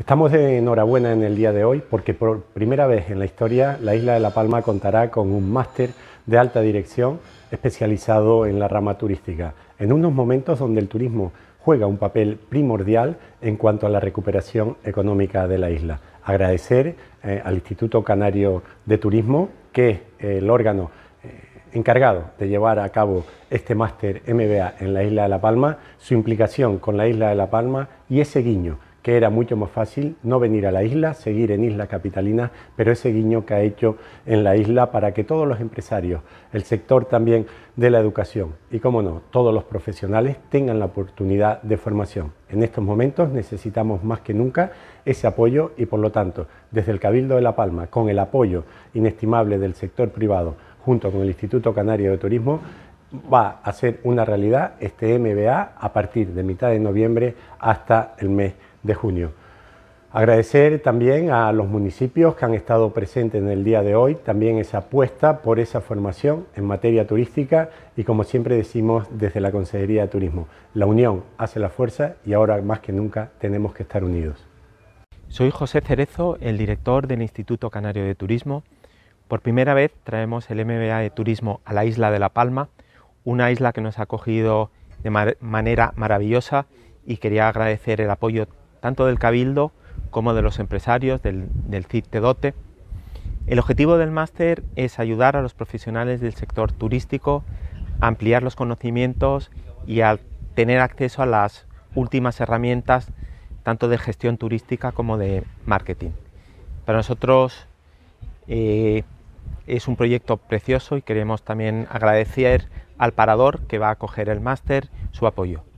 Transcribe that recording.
Estamos de enhorabuena en el día de hoy porque por primera vez en la historia la isla de La Palma contará con un máster de alta dirección especializado en la rama turística, en unos momentos donde el turismo juega un papel primordial en cuanto a la recuperación económica de la isla. Agradecer eh, al Instituto Canario de Turismo, que es eh, el órgano eh, encargado de llevar a cabo este máster MBA en la isla de La Palma, su implicación con la isla de La Palma y ese guiño que era mucho más fácil no venir a la isla, seguir en Isla Capitalina, pero ese guiño que ha hecho en la isla para que todos los empresarios, el sector también de la educación y, cómo no, todos los profesionales tengan la oportunidad de formación. En estos momentos necesitamos más que nunca ese apoyo y, por lo tanto, desde el Cabildo de La Palma, con el apoyo inestimable del sector privado, junto con el Instituto Canario de Turismo, va a ser una realidad este MBA a partir de mitad de noviembre hasta el mes de junio. Agradecer también a los municipios que han estado presentes en el día de hoy, también esa apuesta por esa formación en materia turística y como siempre decimos desde la Consejería de Turismo, la unión hace la fuerza y ahora más que nunca tenemos que estar unidos. Soy José Cerezo, el director del Instituto Canario de Turismo. Por primera vez traemos el MBA de Turismo a la isla de La Palma, una isla que nos ha acogido de manera maravillosa y quería agradecer el apoyo tanto del Cabildo como de los empresarios del, del CIT-TEDOTE. El objetivo del máster es ayudar a los profesionales del sector turístico a ampliar los conocimientos y a tener acceso a las últimas herramientas tanto de gestión turística como de marketing. Para nosotros eh, es un proyecto precioso y queremos también agradecer al Parador que va a acoger el máster su apoyo.